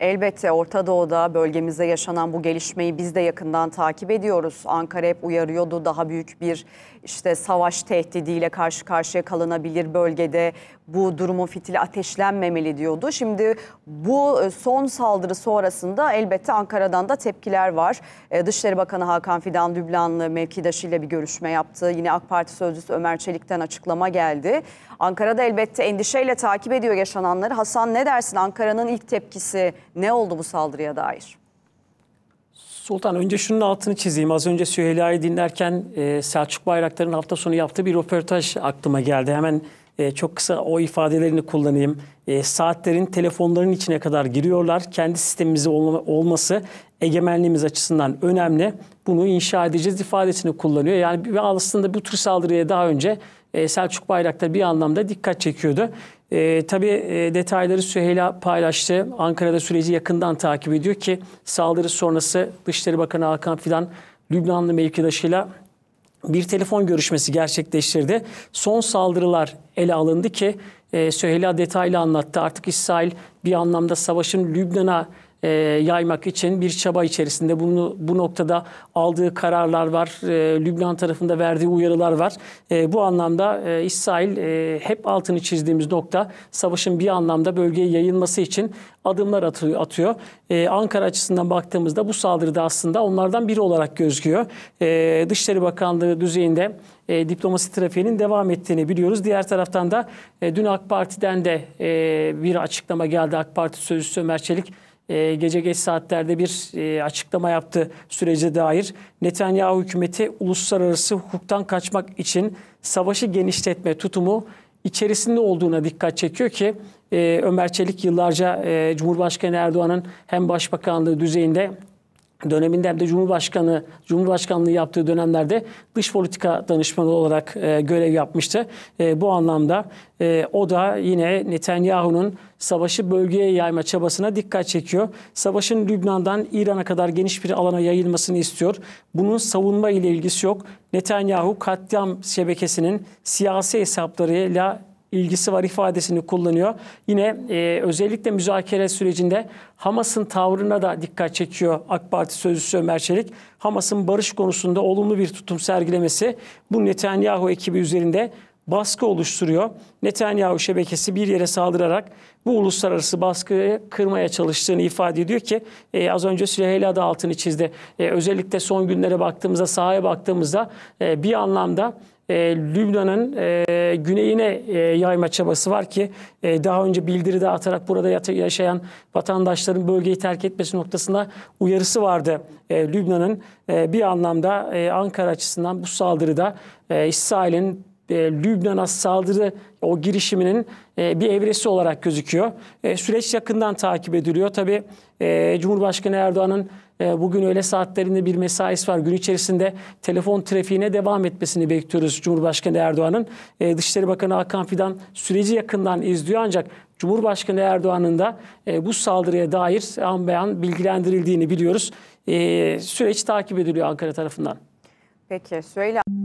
Elbette Orta Doğu'da bölgemizde yaşanan bu gelişmeyi biz de yakından takip ediyoruz. Ankara hep uyarıyordu daha büyük bir işte savaş tehdidiyle karşı karşıya kalınabilir bölgede bu durumun fitili ateşlenmemeli diyordu. Şimdi bu e, son saldırı sonrasında elbette Ankara'dan da tepkiler var. E, Dışişleri Bakanı Hakan Fidan Lübnanlı mevkidaşıyla bir görüşme yaptı. Yine AK Parti Sözcüsü Ömer Çelik'ten açıklama geldi. Ankara'da elbette endişeyle takip ediyor yaşananları. Hasan ne dersin Ankara'nın ilk tepkisi ne oldu bu saldırıya dair? Sultan önce şunun altını çizeyim. Az önce Süheyla'yı dinlerken e, Selçuk Bayraktar'ın hafta sonu yaptığı bir röportaj aklıma geldi. Hemen ee, çok kısa o ifadelerini kullanayım. Ee, saatlerin telefonların içine kadar giriyorlar. Kendi sistemimizi olması egemenliğimiz açısından önemli. Bunu inşa edeceğiz ifadesini kullanıyor. Yani aslında bu tür saldırıya daha önce e, Selçuk bayrakta bir anlamda dikkat çekiyordu. E, tabii e, detayları Süheyla paylaştı. Ankara'da süreci yakından takip ediyor ki saldırı sonrası Dışişleri Bakanı Hakan Fidan Lübnanlı mevkidaşıyla bir telefon görüşmesi gerçekleştirdi. Son saldırılar ele alındı ki e, Süheyla detaylı anlattı. Artık İsrail bir anlamda savaşın Lübnan'a e, yaymak için bir çaba içerisinde. Bunu bu noktada aldığı kararlar var. E, Lübnan tarafında verdiği uyarılar var. E, bu anlamda e, İsrail e, hep altını çizdiğimiz nokta savaşın bir anlamda bölgeye yayılması için adımlar atıyor. Ee, Ankara açısından baktığımızda bu saldırıda aslında onlardan biri olarak gözüküyor. Ee, Dışişleri Bakanlığı düzeyinde e, diplomasi trafiğinin devam ettiğini biliyoruz. Diğer taraftan da e, dün AK Parti'den de e, bir açıklama geldi. AK Parti Sözcüsü Ömer Çelik e, gece geç saatlerde bir e, açıklama yaptı sürece dair. Netanyahu hükümeti uluslararası hukuktan kaçmak için savaşı genişletme tutumu içerisinde olduğuna dikkat çekiyor ki e, Ömer Çelik yıllarca e, Cumhurbaşkanı Erdoğan'ın hem başbakanlığı düzeyinde döneminde hem de Cumhurbaşkanı Cumhurbaşkanlığı yaptığı dönemlerde dış politika danışmanı olarak e, görev yapmıştı. E, bu anlamda e, o da yine Netanyahu'nun savaşı bölgeye yayma çabasına dikkat çekiyor. Savaşın Lübnan'dan İran'a kadar geniş bir alana yayılmasını istiyor. Bunun savunma ile ilgisi yok. Netanyahu katliam şebekesinin siyasi hesaplarıyla ilgisi var ifadesini kullanıyor. Yine e, özellikle müzakere sürecinde Hamas'ın tavrına da dikkat çekiyor AK Parti sözcüsü Ömer Çelik. Hamas'ın barış konusunda olumlu bir tutum sergilemesi bu Netanyahu ekibi üzerinde baskı oluşturuyor. Netanyahu şebekesi bir yere saldırarak bu uluslararası baskıyı kırmaya çalıştığını ifade ediyor ki e, az önce Süleyla da altını çizdi. E, özellikle son günlere baktığımızda, sahaya baktığımızda e, bir anlamda e, Lübnan'ın e, güneyine e, yayma çabası var ki e, daha önce bildiri de atarak burada yaşayan vatandaşların bölgeyi terk etmesi noktasında uyarısı vardı. E, Lübnan'ın e, bir anlamda e, Ankara açısından bu saldırıda e, İsrail'in e, Lübnan'a saldırı o girişiminin e, bir evresi olarak gözüküyor. E, süreç yakından takip ediliyor. Tabi Cumhurbaşkanı Erdoğan'ın bugün öyle saatlerinde bir mesaisi var. Gün içerisinde telefon trafiğine devam etmesini bekliyoruz Cumhurbaşkanı Erdoğan'ın. Dışişleri Bakanı Hakan Fidan süreci yakından izliyor ancak Cumhurbaşkanı Erdoğan'ın da bu saldırıya dair an beyan bilgilendirildiğini biliyoruz. süreç takip ediliyor Ankara tarafından. Peki söyle.